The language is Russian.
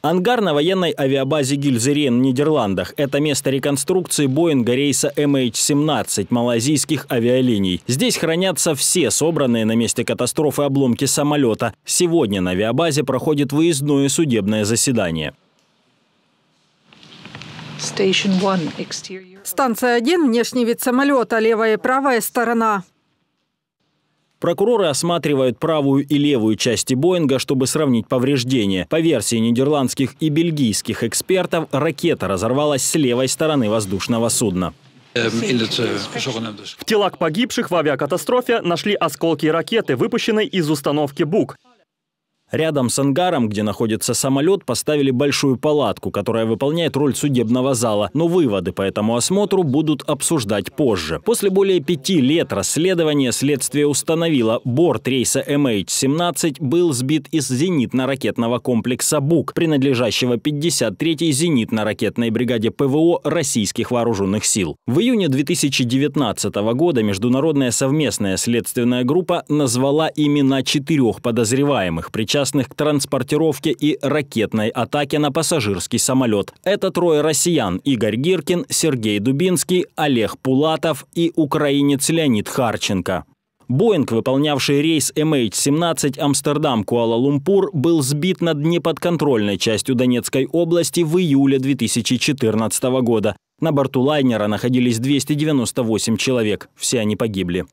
Ангар на военной авиабазе Гильзерен в Нидерландах – это место реконструкции Боинга рейса MH17 малазийских авиалиний. Здесь хранятся все собранные на месте катастрофы обломки самолета. Сегодня на авиабазе проходит выездное судебное заседание. Станция 1 – внешний вид самолета, левая и правая сторона. Прокуроры осматривают правую и левую части Боинга, чтобы сравнить повреждения. По версии нидерландских и бельгийских экспертов, ракета разорвалась с левой стороны воздушного судна. Эм, в телах погибших в авиакатастрофе нашли осколки ракеты, выпущенной из установки «Бук». Рядом с ангаром, где находится самолет, поставили большую палатку, которая выполняет роль судебного зала, но выводы по этому осмотру будут обсуждать позже. После более пяти лет расследования следствие установило, борт рейса MH17 был сбит из зенитно-ракетного комплекса «Бук», принадлежащего 53-й зенитно-ракетной бригаде ПВО российских вооруженных сил. В июне 2019 года международная совместная следственная группа назвала имена четырех подозреваемых, причем причастных к транспортировке и ракетной атаке на пассажирский самолет. Это трое россиян – Игорь Гиркин, Сергей Дубинский, Олег Пулатов и украинец Леонид Харченко. Боинг, выполнявший рейс MH17 Амстердам-Куала-Лумпур, был сбит над неподконтрольной частью Донецкой области в июле 2014 года. На борту лайнера находились 298 человек. Все они погибли.